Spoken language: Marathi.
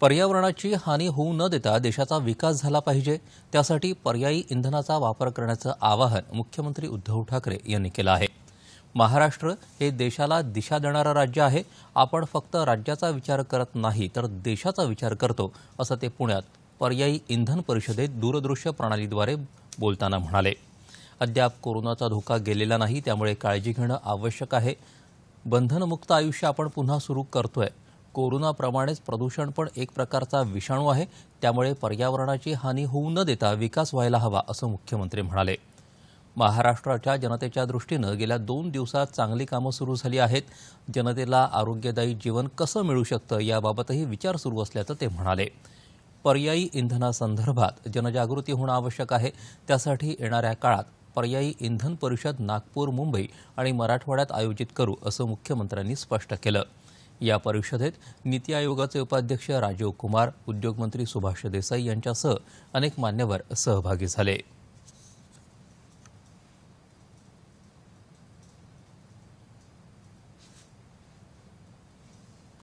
पर्यावरणाची हानी होऊ न देता देशाचा विकास झाला पाहिजे त्यासाठी पर्यायी इंधनाचा वापर करण्याचं आवाहन मुख्यमंत्री उद्धव ठाकरे यांनी केलं आहे महाराष्ट्र हे देशाला दिशा देणारं राज्य आहे आपण फक्त राज्याचा विचार करत नाही तर देशाचा विचार करतो असं ते पुण्यात पर्यायी इंधन परिषदेत दूरदृश्य प्रणालीद्वारे बोलताना म्हणाले अद्याप कोरोनाचा धोका गेलेला नाही त्यामुळे काळजी घेणं आवश्यक आहे बंधनमुक्त आयुष्य आपण पुन्हा सुरू करतोय कोरोनाप्रमाणेच प्रदूषण पण एक प्रकारचा विषाणू आहे त्यामुळे पर्यावरणाची हानी होऊ न देता विकास व्हायला हवा असं मुख्यमंत्री म्हणाले महाराष्ट्राच्या जनतेच्या दृष्टीनं गेल्या दोन दिवसात चांगली कामं सुरू झाली आहेत जनतेला आरोग्यदायी जीवन कसं मिळू शकतं याबाबतही विचार सुरू असल्याचं ते म्हणाले पर्यायी इंधनासंदर्भात जनजागृती होणं आवश्यक आहे त्यासाठी येणाऱ्या काळात पर्यायी इंधन परिषद नागपूर मुंबई आणि मराठवाड्यात आयोजित करू असं मुख्यमंत्र्यांनी स्पष्ट केलं या परिषदेत नीती आयोगाचे उपाध्यक्ष राजीव कुमार उद्योगमंत्री सुभाष देसाई यांच्यासह अनेक मान्यवर सहभागी झाले